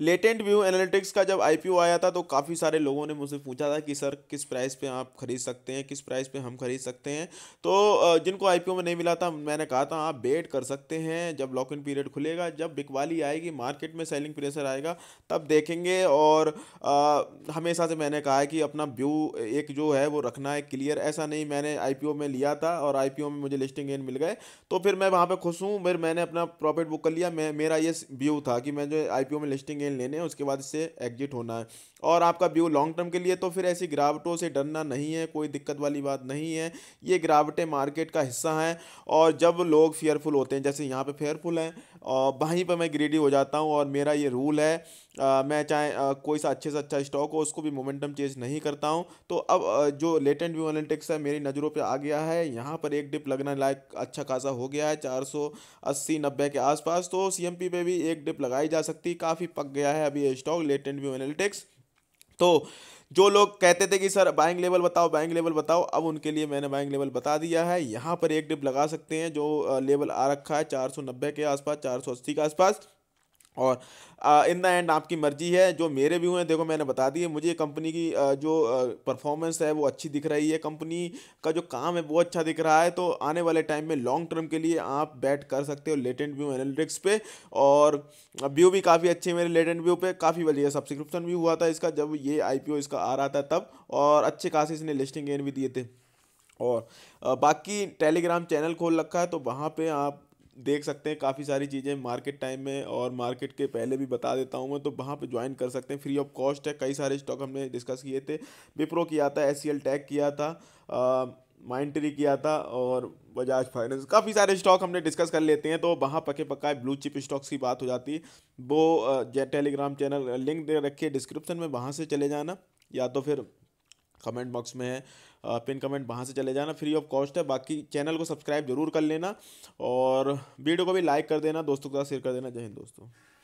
latent view analytics का जब IPO आया था तो काफ़ी सारे लोगों ने मुझसे पूछा था कि सर किस प्राइस पे आप खरीद सकते हैं किस प्राइस पे हम खरीद सकते हैं तो जिनको आईपीओ में नहीं मिला था मैंने कहा था आप वेट कर सकते हैं जब लॉक इन पीरियड खुलेगा जब बिकवाली आएगी मार्केट में सेलिंग प्रेशर आएगा तब देखेंगे और हमेशा से मैंने कहा है कि अपना व्यू एक जो है वो रखना है क्लियर ऐसा नहीं मैंने आई में लिया था और आई में मुझे लिस्टिंग गेन मिल गए तो फिर मैं वहाँ पर खुश हूँ फिर मैंने अपना प्रॉफिट बुक कर लिया मैं मेरा ये व्यू था कि मैं जो आई में लिस्टिंग गेन लेने हैं उसके बाद इससे एग्जिट होना है और आपका व्यू लॉन्ग टर्म के लिए तो फिर ऐसी गिरावटों से डरना नहीं है कोई दिक्कत वाली बात नहीं है ये गिरावटें मार्केट का हिस्सा हैं और जब लोग फेयरफुल होते हैं जैसे यहाँ पर फेयरफुल हैं और वहीं पर मैं ग्रेडी हो जाता हूँ और मेरा ये रूल है आ, मैं चाहे आ, कोई सा अच्छे से अच्छा स्टॉक हो उसको भी मोमेंटम चेंज नहीं करता हूँ तो अब आ, जो लेटेंट व्यू एनालिटिक्स है मेरी नज़रों पे आ गया है यहाँ पर एक डिप लगने लायक अच्छा खासा हो गया है चार सौ अस्सी नब्बे के आसपास तो सी पे भी एक डिप लगाई जा सकती काफ़ी पक गया है अभी ये स्टॉक लेटेंट व्यू एनालिटिक्स तो जो लोग कहते थे कि सर बाइंग लेवल बताओ बाइंग लेवल बताओ अब उनके लिए मैंने बाइंग लेवल बता दिया है यहाँ पर एक डिप लगा सकते हैं जो लेवल आ रखा है चार के आसपास चार के आसपास और इन द एंड आपकी मर्जी है जो मेरे भी हुए हैं देखो मैंने बता दिए मुझे कंपनी की जो परफॉर्मेंस है वो अच्छी दिख रही है कंपनी का जो काम है वो अच्छा दिख रहा है तो आने वाले टाइम में लॉन्ग टर्म के लिए आप बैट कर सकते हो लेटेंट व्यू एनालिटिक्स पे और व्यू भी काफ़ी अच्छे मेरे लेटेंट व्यू पे काफ़ी बढ़िया सब्सक्रिप्शन भी हुआ था इसका जब ये आई इसका आ रहा था तब और अच्छे खासे इसने लिस्टिंग गेन भी दिए थे और बाकी टेलीग्राम चैनल खोल रखा है तो वहाँ पे आप देख सकते हैं काफ़ी सारी चीज़ें मार्केट टाइम में और मार्केट के पहले भी बता देता हूँ मैं तो वहाँ पे ज्वाइन कर सकते हैं फ्री ऑफ कॉस्ट है कई सारे स्टॉक हमने डिस्कस किए थे विप्रो किया था एस टैग किया था माइंट्री किया था और बजाज फाइनेंस काफ़ी सारे स्टॉक हमने डिस्कस कर लेते हैं तो वहाँ पके पकाए ब्लू चिप स्टॉक्स की बात हो जाती है वो टेलीग्राम चैनल लिंक दे रखिए डिस्क्रिप्शन में वहाँ से चले जाना या तो फिर कमेंट बॉक्स में है पिन कमेंट वहाँ से चले जाना फ्री ऑफ कॉस्ट है बाकी चैनल को सब्सक्राइब जरूर कर लेना और वीडियो को भी लाइक कर देना दोस्तों के साथ शेयर कर देना जय हिंद दोस्तों